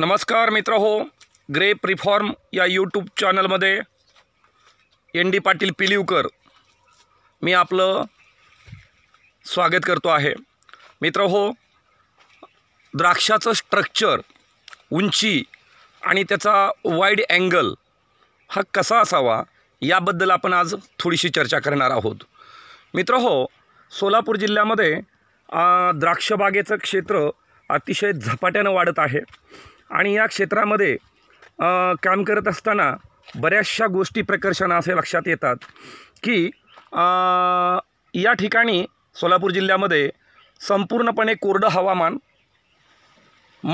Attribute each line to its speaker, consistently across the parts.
Speaker 1: नमस्कार मित्र हो ग्रेप रिफॉर्म या यूट्यूब चॅनलमध्ये एन डी पाटील पिलिवकर मी आपलं स्वागत करतो आहे मित्र हो द्राक्षाचं स्ट्रक्चर उंची आणि त्याचा वाईड अँगल हा कसा असावा याबद्दल आपण आज थोडीशी चर्चा करणार आहोत मित्र हो सोलापूर जिल्ह्यामध्ये द्राक्षबागेचं क्षेत्र अतिशय झपाट्यानं वाढत आहे आणि या क्षेत्रामध्ये काम करत असताना बऱ्याचशा गोष्टी प्रकर्षानं असे लक्षात येतात की या ठिकाणी सोलापूर जिल्ह्यामध्ये संपूर्णपणे कोरडं हवामान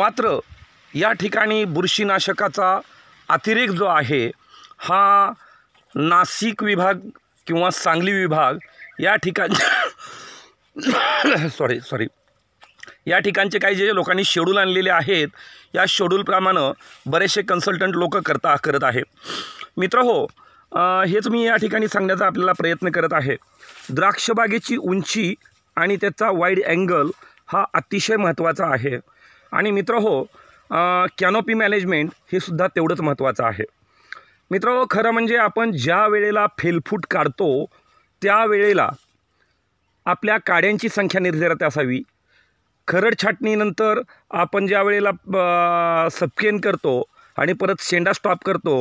Speaker 1: मात्र या ठिकाणी बुरशीनाशकाचा अतिरेक जो आहे हा नाशिक विभाग किंवा सांगली विभाग या ठिकाण सॉरी सॉरी या ठिकाणचे काही जे लोकांनी शेड्यूल आणलेले आहेत या शेड्यूलप्रमाणे बरेचसे कन्सल्टंट लोक करता करत आहे मित्र हो हेच मी या ठिकाणी सांगण्याचा आपल्याला प्रयत्न करत आहे द्राक्षबागेची उंची आणि त्याचा वाईड अँगल हा अतिशय महत्त्वाचा आहे आणि मित्र हो कॅनोपी मॅनेजमेंट हे सुद्धा तेवढंच महत्त्वाचं आहे मित्र हो, खरं म्हणजे आपण ज्या वेळेला फेलफूट काढतो त्यावेळेला आपल्या काड्यांची संख्या निर्धारित असावी खरड छाटणीनंतर आपण ज्या वेळेला सपकेन करतो आणि परत शेंडा स्टॉप करतो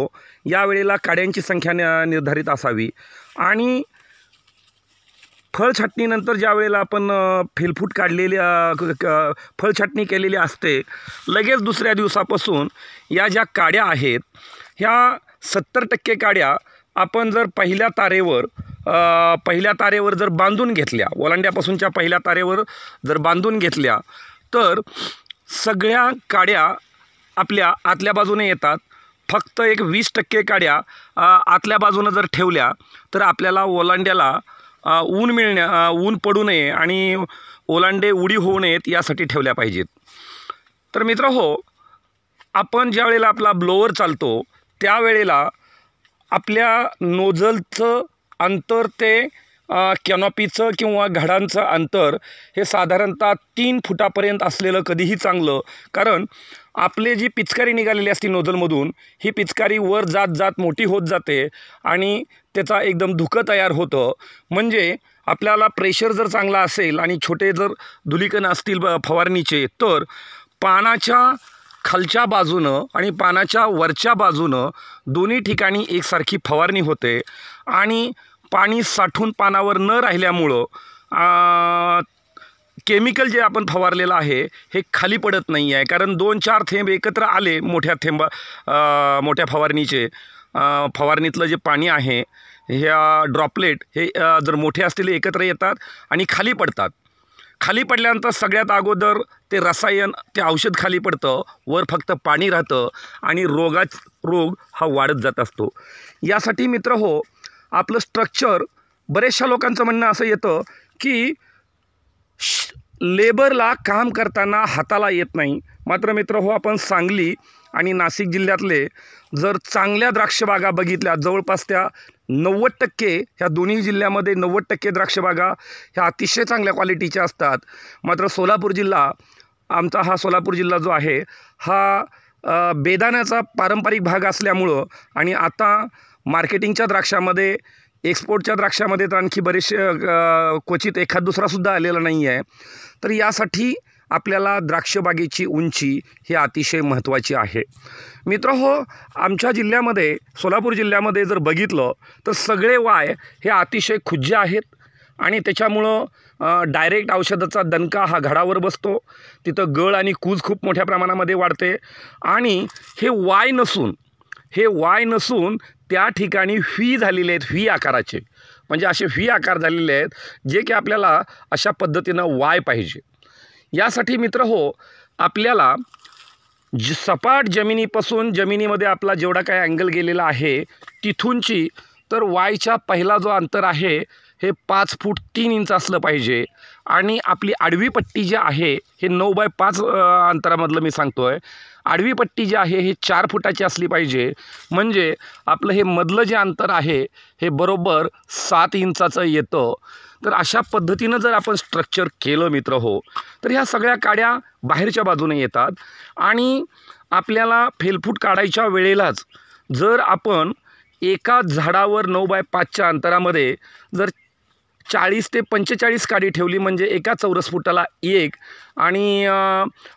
Speaker 1: या यावेळेला काड्यांची संख्या निर्धारित असावी आणि फळ छाटणीनंतर ज्या वेळेला आपण फिलफूट काढलेली फळ छाटणी केलेली असते लगेच दुसऱ्या दिवसापासून या ज्या काड्या आहेत ह्या सत्तर टक्के काड्या आपण जर पहिल्या तारेवर पहिल्या तारेवर जर बांधून घेतल्या ओलांड्यापासूनच्या पहिल्या तारेवर जर बांधून घेतल्या तर सगळ्या काड्या आपल्या आतल्या बाजूने येतात फक्त एक वीस टक्के काड्या आतल्या बाजूनं जर ठेवल्या तर आपल्याला ओलांड्याला ऊन मिळण्या ऊन पडू नये आणि ओलांडे उडी होऊ नयेत यासाठी ठेवल्या पाहिजेत तर मित्र हो आपण ज्या वेळेला आपला ब्लोअर चालतो त्यावेळेला आपल्या नोझलचं अंतर ते कॅनॉपीचं किंवा घडांचं अंतर हे साधारणतः तीन फुटापर्यंत असलेलं कधीही चांगलं कारण आपले जी पिचकारी निघालेली असते नोझलमधून ही पिचकारी वर जात जात मोठी होत जाते आणि त्याचा एकदम धुकं तयार होतं म्हणजे आपल्याला प्रेशर जर चांगला असेल आणि छोटे जर धुलिकणं असतील फवारणीचे तर पानाच्या खालच्या बाजूनं आणि पानाच्या वरच्या बाजूनं दोन्ही ठिकाणी एकसारखी फवारणी होते आणि पाणी साठून पानावर न राहिल्यामुळं केमिकल जे आपण फवारलेलं आहे हे खाली पडत नाही आहे कारण दोन चार थेंब एकत्र आले मोठ्या थेंबा मोठ्या फवारणीचे फवारणीतलं जे पाणी आहे ह्या ड्रॉपलेट हे जर मोठे असतील एकत्र येतात आणि खाली पडतात खाली पडल्यानंतर सगळ्यात अगोदर ते रसायन ते औषध खाली पडतं वर फक्त पाणी राहतं आणि रोगाच रोग हा वाढत जात असतो यासाठी मित्र हो आपलं स्ट्रक्चर बरेचशा लोकांचं म्हणणं असं येतं की लेबरला काम करताना हाताला येत नाही मात्र मित्र हो आपण सांगली आणि नाशिक जिल्ह्यातले जर चांगल्या द्राक्षबागा बघितल्या जवळपास त्या नव्वद टक्के ह्या दोन्ही जिल्ह्यामध्ये नव्वद टक्के द्राक्षबागा ह्या अतिशय चांगल्या क्वालिटीच्या असतात मात्र सोलापूर जिल्हा आमचा हा सोलापूर जिल्हा जो आहे हा बेदाण्याचा पारंपरिक भाग असल्यामुळं आणि आता मार्केटिंगच्या द्राक्षामध्ये एक्सपोर्टच्या द्राक्षामध्ये तर आणखी बरेचसे क्वचित एखाद दुसरासुद्धा आलेला नाही आहे तर यासाठी आपल्याला द्राक्षबागेची उंची ही अतिशय महत्त्वाची आहे मित्र हो आमच्या जिल्ह्यामध्ये सोलापूर जिल्ह्यामध्ये जर बघितलं तर सगळे वाय हे अतिशय खुज्जे आहेत आणि त्याच्यामुळं डायरेक्ट औषधाचा दणका हा घडावर बसतो तिथं गळ आणि कूज खूप मोठ्या प्रमाणामध्ये वाढते आणि हे वाय नसून हे वाय नसून त्या ठिकाणी व्ही झालेले आहेत व्ही आकाराचे म्हणजे असे व्ही आकार झालेले आहेत जे की आपल्याला अशा पद्धतीनं वाय पाहिजे यासाठी मित्र हो आपल्याला ज सपाट जमिनीपासून जमिनीमध्ये आपला जेवढा काही अँगल गेलेला आहे तिथूनची तर वायचा पहिला जो अंतर आहे हे पाच फूट तीन इंच असलं पाहिजे आणि आपली आडवी पट्टी जी आहे हे नऊ बाय पाच अंतरामधलं मी सांगतो आहे आडवी पट्टी जी आहे हे चार फुटाची असली पाहिजे म्हणजे आपलं हे मधलं जे अंतर आहे हे बरोबर सात इंचाचं येतं तर अशा पद्धतीनं जर आपण स्ट्रक्चर केलं मित्र हो तर ह्या सगळ्या काड्या बाहेरच्या बाजूने येतात आणि आपल्याला फेलफूट काढायच्या वेळेलाच जर आपण एका झाडावर नऊ बाय पाचच्या अंतरामध्ये जर चाळीस ते पंचेचाळीस काडी ठेवली म्हणजे एका चौरस फुटाला एक आणि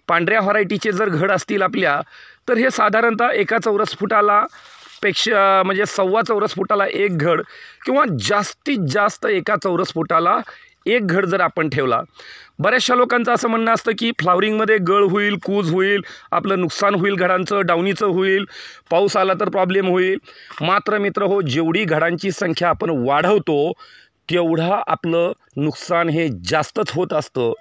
Speaker 1: पांढऱ्या व्हरायटीचे जर घड असतील आपल्या तर हे साधारणतः एका चौरस फुटाला पेक्षा म्हणजे सव्वा चौरस फुटाला एक घड किंवा जास्तीत जास्त एका चौरस फुटाला एक घड जर आपण ठेवला बऱ्याचशा लोकांचं असं म्हणणं असतं की फ्लावरिंगमध्ये गळ होईल कूज होईल आपलं नुकसान होईल घडांचं डावणीचं होईल पाऊस आला तर प्रॉब्लेम होईल मात्र मित्र हो जेवढी घडांची संख्या आपण वाढवतो तेवढा आपलं नुकसान हे जास्तच होत असतं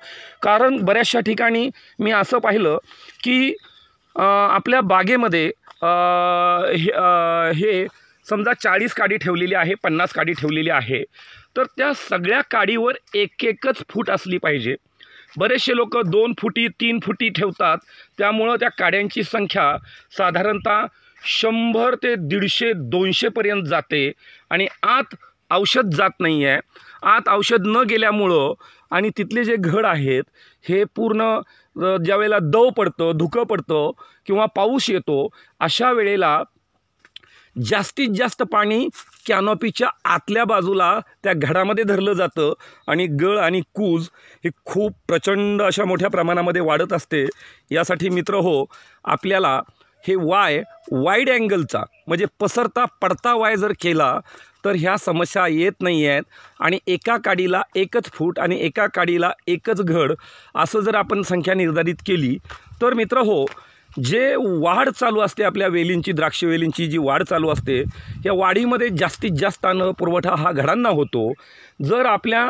Speaker 1: कारण बऱ्याचशा ठिकाणी मी असं पाहिलं की आपल्या बागेमध्ये हे समजा चाळीस काडी ठेवलेली आहे पन्नास काडी ठेवलेली आहे तर त्या सगळ्या काडीवर एक एकच फूट असली पाहिजे बरेचसे लोक दोन फुटी तीन फुटी ठेवतात त्यामुळं त्या काड्यांची संख्या साधारणतः शंभर ते दीडशे दोनशेपर्यंत जाते आणि आत औषध जात नाही आहे आत औषध न गेल्यामुळं आणि तिथले जे घड आहेत हे पूर्ण ज्यावेळेला दव पडतं धुकं पडतं किंवा पाऊस येतो अशा वेळेला जास्तीत जास्त पाणी कॅनॉपीच्या आतल्या बाजूला त्या घडामध्ये धरलं जातं आणि गळ आणि कूज हे खूप प्रचंड अशा मोठ्या प्रमाणामध्ये वाढत असते यासाठी मित्र हो आपल्याला हे वाय वाईड अँगलचा म्हणजे पसरता पडता वाय जर केला तर ह्या समस्या येत नाही आहेत आणि एका काडीला एकच फूट आणि एका काडीला एकच घड असं जर आपण संख्या निर्धारित केली तर मित्र हो जे वाढ चालू असते आपल्या वेलींची द्राक्ष वेलींची जी वाढ चालू असते या वाढीमध्ये जास्तीत जास्त अन्न पुरवठा हा घडांना होतो जर आपल्या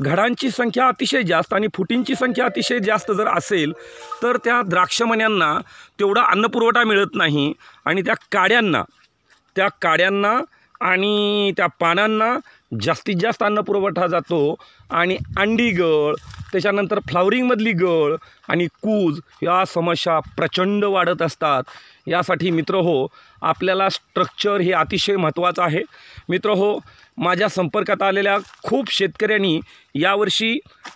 Speaker 1: घडांची संख्या अतिशय जास्त आणि फुटींची संख्या अतिशय जास्त जर असेल तर त्या द्राक्षमण्यांना तेवढा अन्नपुरवठा मिळत नाही आणि त्या काड्यांना त्या काड्यांना आणि त्या पानांना जास्तीत जास्त अन्न पुरवठा जातो आणि अंडी गळ त्याच्यानंतर फ्लावरिंगमधली गळ आणि कूज या समस्या प्रचंड वाढत असतात यासाठी मित्र हो आपल्याला स्ट्रक्चर हे अतिशय महत्त्वाचं आहे मित्र हो माझ्या संपर्कात आलेल्या खूप शेतकऱ्यांनी यावर्षी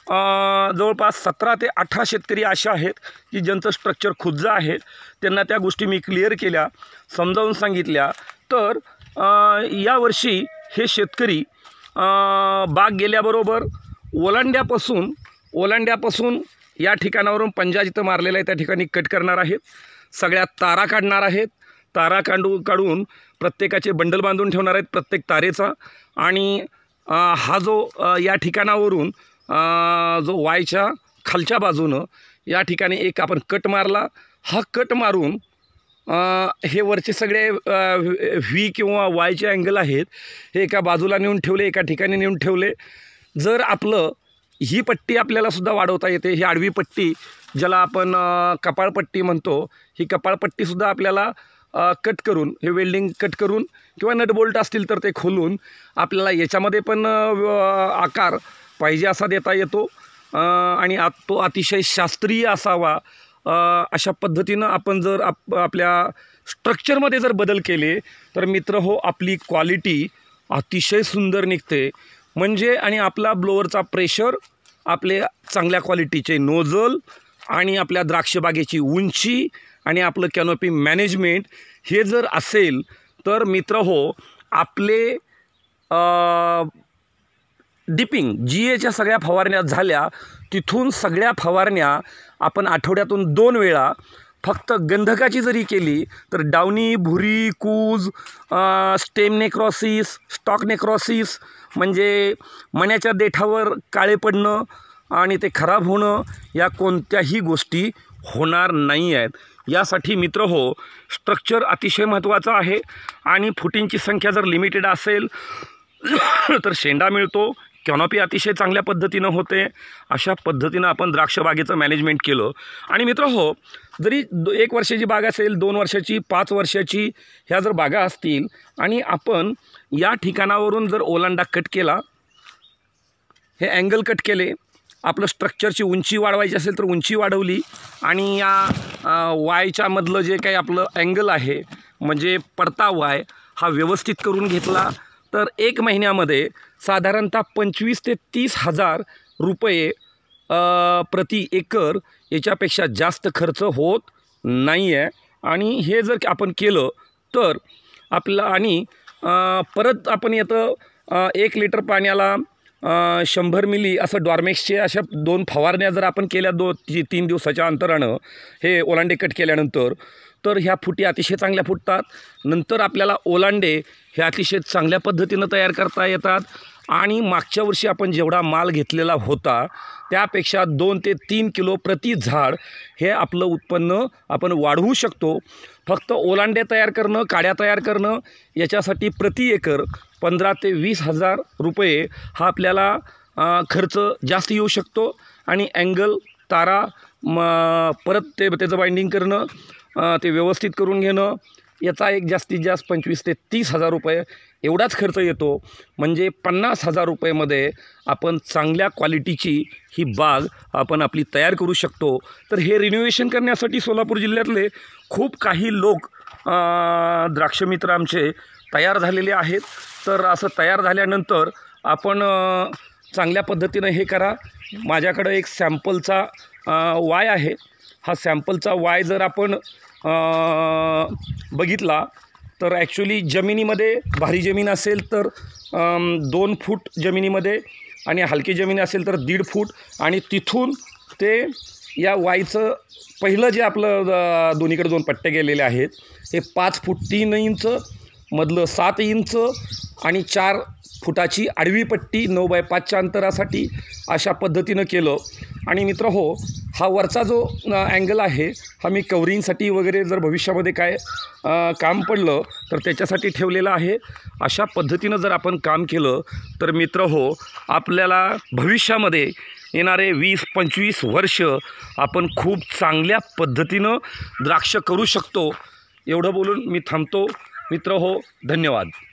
Speaker 1: जवळपास सतरा ते अठरा शेतकरी असे आहेत की ज्यांचं स्ट्रक्चर खुज्ज आहे त्यांना त्या गोष्टी मी क्लिअर केल्या समजावून सांगितल्या तर यावर्षी हे शेतकरी बाग गेल्याबरोबर ओलांड्यापासून ओलांड्यापासून या ठिकाणावरून पंजा जिथं मारलेला आहे त्या ठिकाणी कट करणार आहेत सगळ्या तारा काढणार आहेत तारा काढू काढून प्रत्येकाचे बंडल बांधून ठेवणार आहेत प्रत्येक तारेचा आणि हा जो या ठिकाणावरून जो वायच्या खालच्या बाजूनं या ठिकाणी एक आपण कट मारला हा कट मारून हे वरचे सगळे व्ही किंवा वायचे अँगल आहेत हे एका बाजूला नेऊन ठेवले एका ठिकाणी नेऊन ठेवले जर आपलं ही पट्टी आपल्याला सुद्धा वाढवता येते ही आडवी पट्टी ज्याला आपण कपाळपट्टी म्हणतो ही कपाळपट्टीसुद्धा आपल्याला कट करून हे वेल्डिंग कट करून किंवा नटबोल्ट असतील तर ते खोलून आपल्याला याच्यामध्ये पण आकार पाहिजे असा देता येतो आणि आत तो अतिशय शास्त्रीय असावा अशा पद्धतीनं आपण जर आप आपल्या स्ट्रक्चरमध्ये जर बदल केले तर मित्र हो आपली क्वालिटी अतिशय सुंदर निघते म्हणजे आणि आपला ब्लोअरचा प्रेशर आपले चांगल्या क्वालिटीचे नोजल आणि आपल्या द्राक्षबागेची उंची आणि आपलं कॅनोपी मॅनेजमेंट हे जर असेल तर मित्र हो आपले डिपिंग जी एच्या सगळ्या फवारण्या झाल्या तिथून सगळ्या फवारण्या आपण आठवड्यातून दोन वेळा फक्त गंधकाची जरी केली तर डावनी भुरी कूज स्टेम नेक्रॉसिस स्टॉक नेक्रॉसिस म्हणजे मण्याच्या देठावर काळे पडणं आणि ते खराब होणं या कोणत्याही गोष्टी होणार नाही आहेत यासाठी मित्र हो स्ट्रक्चर अतिशय महत्त्वाचं आहे आणि फुटींची संख्या जर लिमिटेड असेल तर शेंडा मिळतो कॅनॉपी अतिशय चांगल्या पद्धतीनं होते अशा पद्धतीनं आपण द्राक्ष बागेचं मॅनेजमेंट केलं आणि मित्र हो जरी एक वर्षाची बाग असेल दोन वर्षाची पाच वर्षाची ह्या जर बागा असतील आणि आपण या ठिकाणावरून जर ओलांडा कट केला हे अँगल कट केले आपलं स्ट्रक्चरची उंची वाढवायची असेल तर उंची वाढवली आणि या वायच्यामधलं जे काही आपलं अँगल आहे म्हणजे पडता वाय हा व्यवस्थित करून घेतला तर एक महिन्यामध्ये साधारणतः पंचवीस ते तीस हजार रुपये प्रति एकर याच्यापेक्षा जास्त खर्च होत नाही आहे आणि हे जर आपण केलं तर आपलं आणि परत आपण येतं एक लिटर पाण्याला शंभर मिली असं डॉर्मेक्सचे अशा दोन फवारण्या जर आपण केल्या दो ती तीन दिवसाच्या अंतरानं हे ओलांडे कट केल्यानंतर तर ह्या फुटी अतिशय चांगल्या फुटतात नंतर आपल्याला ओलांडे हे अतिशय चांगल्या पद्धतीनं तयार करता येतात आणि मागच्या वर्षी आपण जेवढा माल घेतलेला होता त्यापेक्षा दोन ते तीन किलो प्रति झाड हे आपलं उत्पन्न आपण वाढवू शकतो फक्त ओलांडे तयार करणं काड्या तयार करणं याच्यासाठी प्रति एकर पंधरा ते वीस हजार रुपये हा आपल्याला खर्च जास्त येऊ शकतो आणि अँगल तारा म परत ते त्याचं बाइंडिंग करणं ते व्यवस्थित करून घेणं याचा एक जास्तीत जास्त पंचवीस ते तीस हजार रुपये एवढाच खर्च येतो म्हणजे पन्नास हजार रुपयेमध्ये आपण चांगल्या क्वालिटीची ही बाग आपण आपली तयार करू शकतो तर हे रिनोवेशन करण्यासाठी सोलापूर जिल्ह्यातले खूप काही लोक द्राक्षमित्र आमचे तयार झालेले आहेत तर असं तयार झाल्यानंतर आपण चांगल्या पद्धतीनं हे करा माझ्याकडं एक सॅम्पलचा वाय आहे हा सॅम्पलचा वाय जर आपण बघितला तर ॲक्च्युली जमिनीमध्ये भारी जमीन असेल तर दोन फूट जमिनीमध्ये आणि हलकी जमीन असेल तर दीड फूट आणि तिथून ते या वायचं पहिलं जे आपलं दोन्हीकडे दोन पट्टे गेलेले आहेत हे पाच फूट तीन इंच मधलं सात इंच आणि चार फुटाची आडवी पट्टी नऊ बाय पाचच्या अंतरासाठी अशा पद्धतीनं केलं आणि मित्र हो हा वरचा जो अँगल आहे हा मी कवरिंगसाठी वगैरे जर भविष्यामध्ये काय काम पडलं तर त्याच्यासाठी ठेवलेलं आहे अशा पद्धतीनं जर आपण काम केलं तर मित्र हो आपल्याला भविष्यामध्ये येणारे वीस पंचवीस वर्ष आपण खूप चांगल्या पद्धतीनं द्राक्ष करू शकतो एवढं बोलून मी थांबतो मित्र हो धन्यवाद